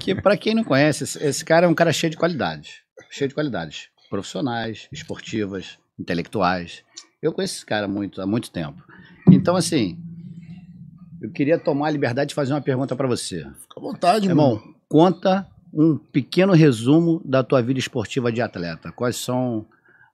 Que para quem não conhece, esse cara é um cara cheio de qualidades. Cheio de qualidades. Profissionais, esportivas, intelectuais. Eu conheço esse cara muito, há muito tempo. Então, assim, eu queria tomar a liberdade de fazer uma pergunta para você. Fica à vontade, irmão. Irmão, conta um pequeno resumo da tua vida esportiva de atleta. Quais são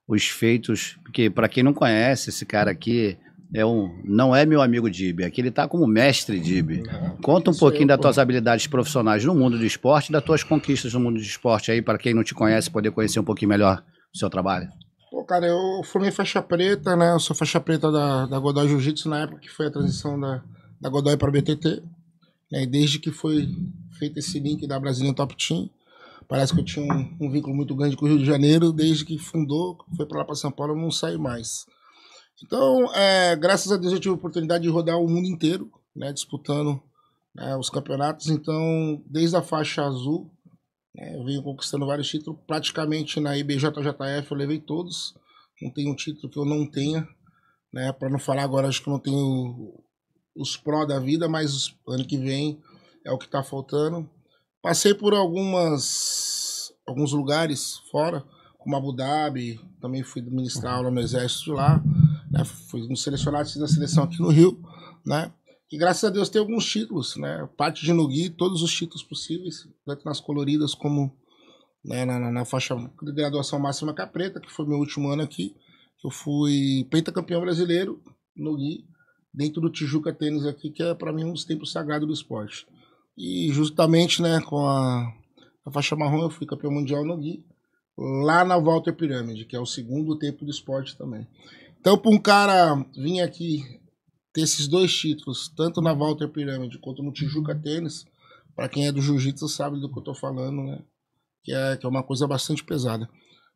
os feitos? Porque, para quem não conhece, esse cara aqui é um, não é meu amigo Dib, aqui ele está como mestre Dib. Uhum. Conta um pouquinho das tuas habilidades profissionais no mundo do esporte e das tuas conquistas no mundo do esporte aí, para quem não te conhece poder conhecer um pouquinho melhor o seu trabalho. Pô, cara, eu formei faixa preta, né? Eu sou faixa preta da, da Godoy Jiu-Jitsu na época que foi a transição da, da Godoy para BTT. Né? E desde que foi feito esse link da Brasília Top Team, parece que eu tinha um, um vínculo muito grande com o Rio de Janeiro. Desde que fundou, foi para lá para São Paulo, eu não saí mais. Então, é, graças a Deus eu tive a oportunidade de rodar o mundo inteiro, né, disputando né, os campeonatos. Então, desde a faixa azul, né, eu venho conquistando vários títulos. Praticamente na IBJJF eu levei todos. Não tem um título que eu não tenha. Né, Para não falar agora, acho que eu não tenho os pró da vida, mas ano que vem é o que está faltando. Passei por algumas alguns lugares fora, como Abu Dhabi, também fui ministrar aula no exército lá. Né? Fui um selecionado da seleção aqui no Rio, né? E graças a Deus tem alguns títulos, né? Parte de Nugui, todos os títulos possíveis, tanto nas coloridas como né, na, na, na, faixa de graduação máxima capreta, que foi meu último ano aqui. Eu fui pentacampeão brasileiro no Gui, dentro do Tijuca Tênis aqui, que é para mim um dos tempos sagrados do esporte. E justamente né, com a, a faixa marrom eu fui campeão mundial no Gui, lá na Walter Pirâmide, que é o segundo tempo do esporte também. Então, para um cara vir aqui ter esses dois títulos, tanto na Walter Pirâmide quanto no Tijuca uhum. Tênis, para quem é do jiu-jitsu sabe do que eu tô falando, né? Que é, que é uma coisa bastante pesada.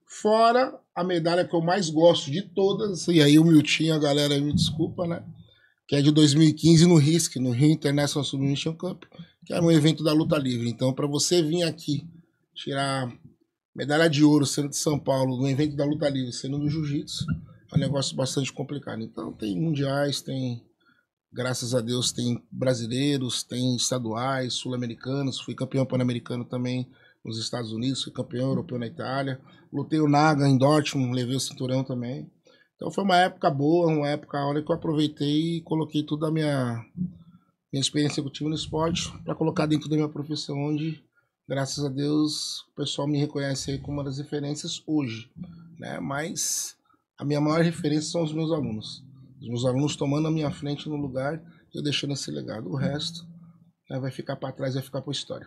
Fora a medalha que eu mais gosto de todas, e aí o Miltinho, a galera me desculpa, né? Que é de 2015 no RISC, no Rio International Submission Cup, que era é um evento da luta livre. Então, para você vir aqui tirar medalha de ouro sendo de São Paulo, no evento da luta livre, sendo do jiu-jitsu, é um negócio bastante complicado. Então tem mundiais, tem, graças a Deus, tem brasileiros, tem estaduais, sul-americanos, fui campeão pan-americano também nos Estados Unidos, fui campeão europeu na Itália, lutei o Naga em Dortmund, levei o cinturão também. Então foi uma época boa, uma época a hora que eu aproveitei e coloquei tudo a minha, minha experiência que eu tive no esporte para colocar dentro da minha profissão, onde, graças a Deus, o pessoal me reconhece aí como uma das referências hoje, né? Mas a minha maior referência são os meus alunos. Os meus alunos tomando a minha frente no lugar, eu deixando esse legado. O resto né, vai ficar para trás, vai ficar para a história.